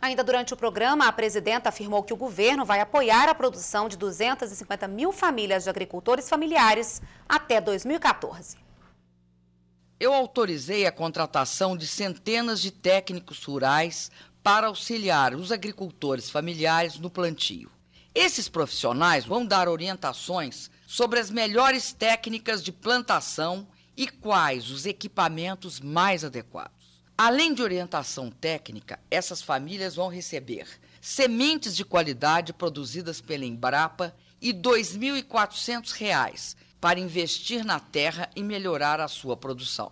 Ainda durante o programa, a presidenta afirmou que o governo vai apoiar a produção de 250 mil famílias de agricultores familiares até 2014. Eu autorizei a contratação de centenas de técnicos rurais para auxiliar os agricultores familiares no plantio. Esses profissionais vão dar orientações sobre as melhores técnicas de plantação e quais os equipamentos mais adequados. Além de orientação técnica, essas famílias vão receber sementes de qualidade produzidas pela Embrapa e R$ 2.400 para investir na terra e melhorar a sua produção.